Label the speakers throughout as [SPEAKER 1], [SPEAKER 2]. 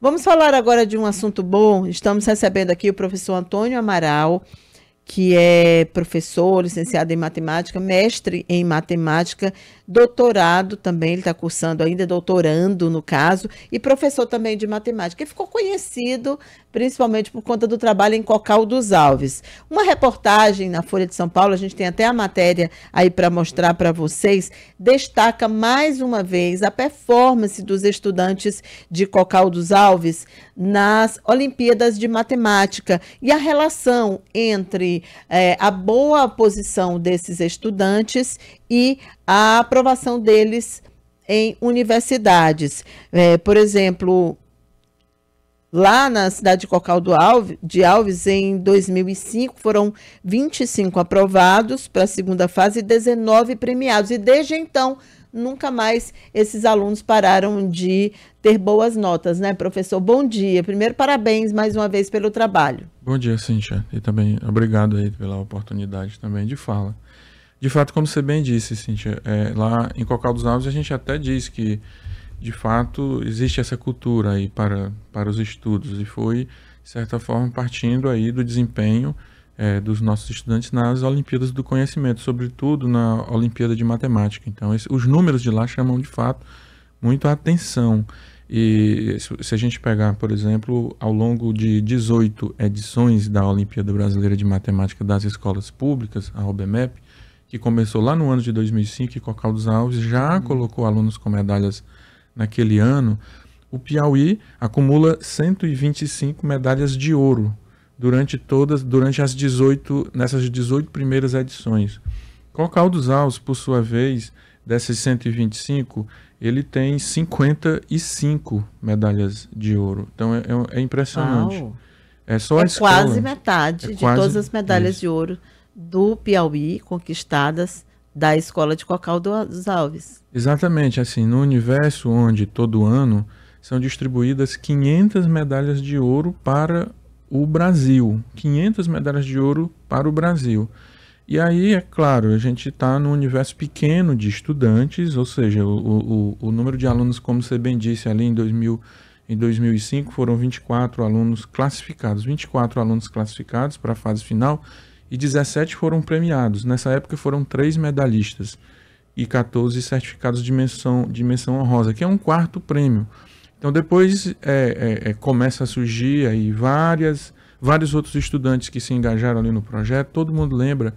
[SPEAKER 1] Vamos falar agora de um assunto bom. Estamos recebendo aqui o professor Antônio Amaral, que é professor, licenciado em matemática, mestre em matemática doutorado também, ele está cursando ainda, doutorando no caso, e professor também de matemática. Ele ficou conhecido principalmente por conta do trabalho em Cocal dos Alves. Uma reportagem na Folha de São Paulo, a gente tem até a matéria aí para mostrar para vocês, destaca mais uma vez a performance dos estudantes de Cocal dos Alves nas Olimpíadas de Matemática e a relação entre é, a boa posição desses estudantes e a aprovação deles em universidades. É, por exemplo, lá na cidade de Cocal do Alves, de Alves, em 2005, foram 25 aprovados para a segunda fase e 19 premiados. E desde então, nunca mais esses alunos pararam de ter boas notas, né, professor? Bom dia. Primeiro, parabéns mais uma vez pelo trabalho.
[SPEAKER 2] Bom dia, Cíntia. E também obrigado aí pela oportunidade também de fala. De fato, como você bem disse, Cintia, é, lá em Cocal dos Alves a gente até diz que, de fato, existe essa cultura aí para, para os estudos e foi, de certa forma, partindo aí do desempenho é, dos nossos estudantes nas Olimpíadas do Conhecimento, sobretudo na Olimpíada de Matemática. Então, esse, os números de lá chamam, de fato, muito a atenção. E se a gente pegar, por exemplo, ao longo de 18 edições da Olimpíada Brasileira de Matemática das Escolas Públicas, a OBMEP, que começou lá no ano de 2005, que Cocal dos Alves já uhum. colocou alunos com medalhas naquele ano, o Piauí acumula 125 medalhas de ouro durante todas, durante as 18, nessas 18 primeiras edições. Cocal dos Alves, por sua vez, dessas 125, ele tem 55 medalhas de ouro. Então é, é, é impressionante. Uau. É só é a escola. quase metade é de quase todas as medalhas isso.
[SPEAKER 1] de ouro do Piauí conquistadas da escola de Cocal dos
[SPEAKER 2] Alves. Exatamente, assim, no universo onde todo ano são distribuídas 500 medalhas de ouro para o Brasil, 500 medalhas de ouro para o Brasil. E aí, é claro, a gente está num universo pequeno de estudantes, ou seja, o, o, o, número de alunos, como você bem disse ali em, 2000, em 2005, foram 24 alunos classificados, 24 alunos classificados para a fase final, e 17 foram premiados. Nessa época foram três medalhistas e 14 certificados de menção, de menção honrosa, que é um quarto prêmio. Então depois é, é, é, começa a surgir aí várias, vários outros estudantes que se engajaram ali no projeto. Todo mundo lembra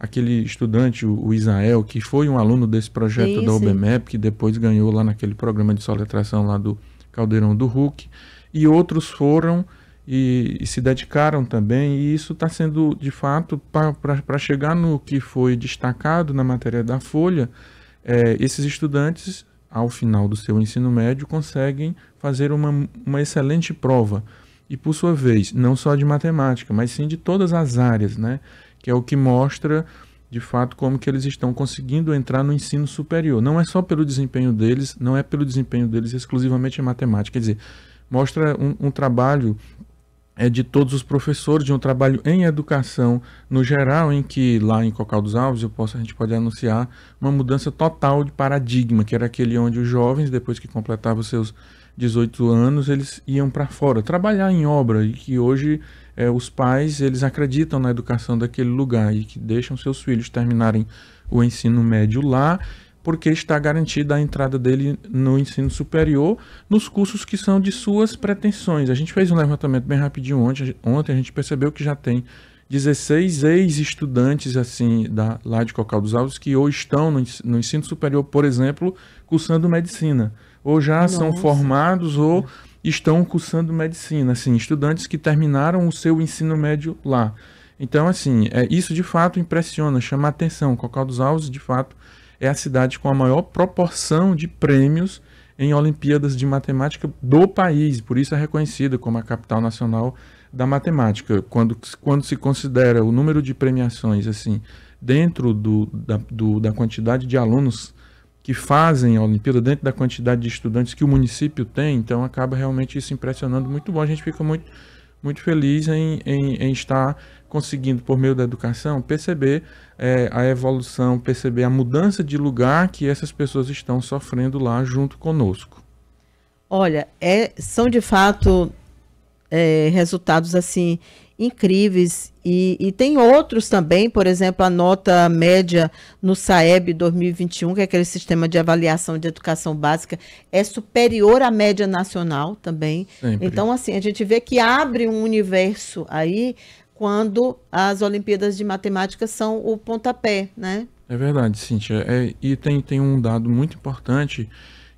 [SPEAKER 2] aquele estudante, o, o Isael, que foi um aluno desse projeto sim, da UBMEP, que depois ganhou lá naquele programa de soletração lá do Caldeirão do Hulk. E outros foram e, e, se dedicaram também, e isso está sendo, de fato, para chegar no que foi destacado na matéria da Folha, é, esses estudantes, ao final do seu ensino médio, conseguem fazer uma, uma excelente prova. E, por sua vez, não só de matemática, mas sim de todas as áreas, né? que é o que mostra, de fato, como que eles estão conseguindo entrar no ensino superior. Não é só pelo desempenho deles, não é pelo desempenho deles exclusivamente em matemática. Quer dizer, mostra um, um trabalho é de todos os professores de um trabalho em educação no geral, em que lá em Cocal dos Alves eu posso, a gente pode anunciar uma mudança total de paradigma, que era aquele onde os jovens, depois que completavam seus 18 anos, eles iam para fora trabalhar em obra e que hoje é, os pais eles acreditam na educação daquele lugar e que deixam seus filhos terminarem o ensino médio lá porque está garantida a entrada dele no ensino superior, nos cursos que são de suas pretensões. A gente fez um levantamento bem rapidinho ontem, ontem a gente percebeu que já tem 16 ex-estudantes assim da, lá de Cocal dos Alves que ou estão no, no ensino superior, por exemplo, cursando medicina, ou já Nossa. são formados ou estão cursando medicina, assim, estudantes que terminaram o seu ensino médio lá. Então, assim, é, isso de fato impressiona, chama atenção. Cocal dos Alves, de fato, é a cidade com a maior proporção de prêmios em Olimpíadas de Matemática do país, por isso é reconhecida como a capital nacional da matemática. Quando, quando se considera o número de premiações assim dentro do, da, do, da quantidade de alunos que fazem a Olimpíada, dentro da quantidade de estudantes que o município tem, então acaba realmente isso impressionando muito bom. A gente fica muito muito feliz em, em, em estar conseguindo, por meio da educação, perceber é, a evolução, perceber a mudança de lugar que essas pessoas estão sofrendo lá junto conosco.
[SPEAKER 1] Olha, é, são de fato é, resultados assim incríveis. E, e, tem outros também, por exemplo, a nota média no SAEB 2021, que é aquele sistema de avaliação de educação básica, é superior à média nacional também. Sempre. Então, assim, a gente vê que abre um universo aí quando as Olimpíadas de Matemática são o pontapé, né?
[SPEAKER 2] É verdade, Cíntia. É, e tem, tem um dado muito importante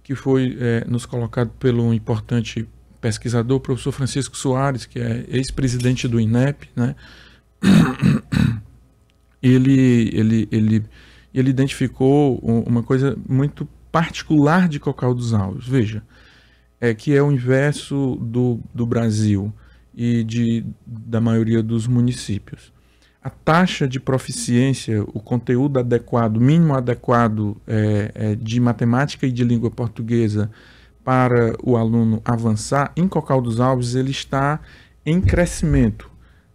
[SPEAKER 2] que foi é, nos colocado pelo importante pesquisador, o professor Francisco Soares, que é ex-presidente do INEP, né? ele, ele, ele, ele identificou uma coisa muito particular de Cocal dos Alves, veja, é que é o inverso do, do Brasil e de, da maioria dos municípios. A taxa de proficiência, o conteúdo adequado, mínimo adequado é, é, de matemática e de língua portuguesa para o aluno avançar, em Cocal dos Alves ele está em crescimento.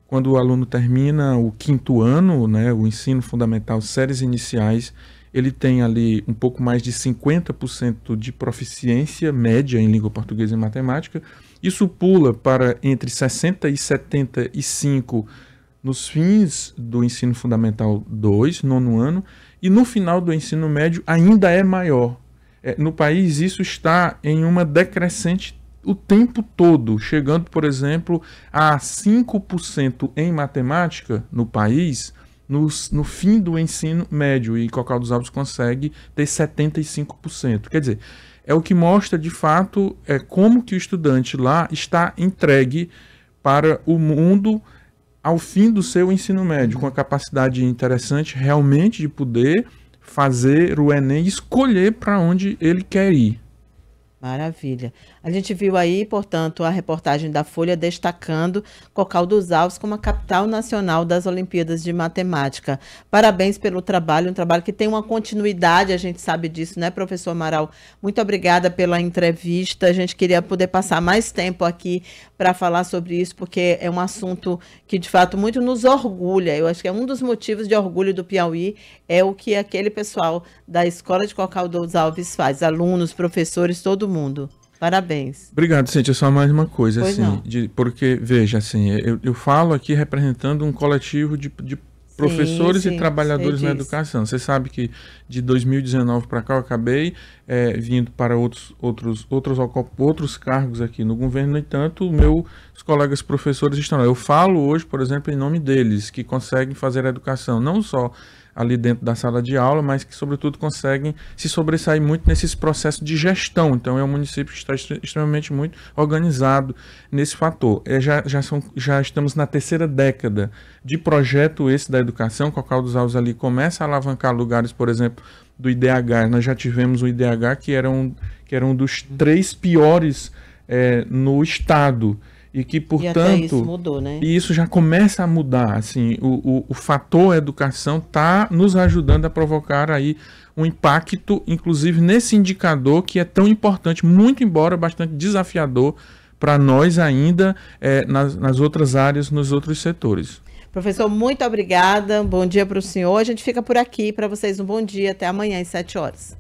[SPEAKER 2] Quando o aluno termina o quinto ano, né, o ensino fundamental, séries iniciais, ele tem ali um pouco mais de 50% de proficiência média em língua portuguesa e matemática. Isso pula para entre 60 e 75 nos fins do ensino fundamental 2, nono ano, e no final do ensino médio ainda é maior, é, no país isso está em uma decrescente o tempo todo, chegando, por exemplo, a 5% em matemática no país no, no fim do ensino médio, e Cocal dos Alves consegue ter 75%. Quer dizer, é o que mostra de fato é, como que o estudante lá está entregue para o mundo ao fim do seu ensino médio, com a capacidade interessante realmente de poder fazer o Enem escolher para onde ele quer ir. Maravilha.
[SPEAKER 1] A gente viu aí, portanto, a reportagem da Folha destacando Cocal dos Alves como a capital nacional das Olimpíadas de Matemática. Parabéns pelo trabalho, um trabalho que tem uma continuidade, a gente sabe disso, né, professor Amaral? Muito obrigada pela entrevista. A gente queria poder passar mais tempo aqui para falar sobre isso, porque é um assunto que, de fato, muito nos orgulha. Eu acho que é um dos motivos de orgulho do Piauí é o que aquele pessoal da Escola de Cocal dos Alves faz, alunos, professores, todo mundo. Parabéns.
[SPEAKER 2] Obrigado, Cintia. Só mais uma coisa, pois assim. De, porque, veja, assim, eu, eu falo aqui representando um coletivo de, de professores sim, sim, e trabalhadores na educação. Você sabe que de 2019 para cá eu acabei é, vindo para outros, outros, outros, outros cargos aqui no governo, no entanto, meus colegas professores estão lá. Eu falo hoje, por exemplo, em nome deles, que conseguem fazer a educação não só ali dentro da sala de aula, mas que, sobretudo, conseguem se sobressair muito nesses processos de gestão. Então, é um município que está extremamente muito organizado nesse fator. É, já, já, são, já estamos na terceira década de projeto esse da educação, com Cocal dos Alves ali começa a alavancar lugares, por exemplo, do IDH. Nós já tivemos o IDH, que era um, que era um dos três piores é, no Estado e que portanto e isso, mudou, né? e isso já começa a mudar assim o, o, o fator educação está nos ajudando a provocar aí um impacto inclusive nesse indicador que é tão importante muito embora bastante desafiador para nós ainda é, nas, nas outras áreas nos outros setores
[SPEAKER 1] Professor, muito obrigada. Bom dia para o senhor. A gente fica por aqui. Para vocês, um bom dia. Até amanhã às 7 horas.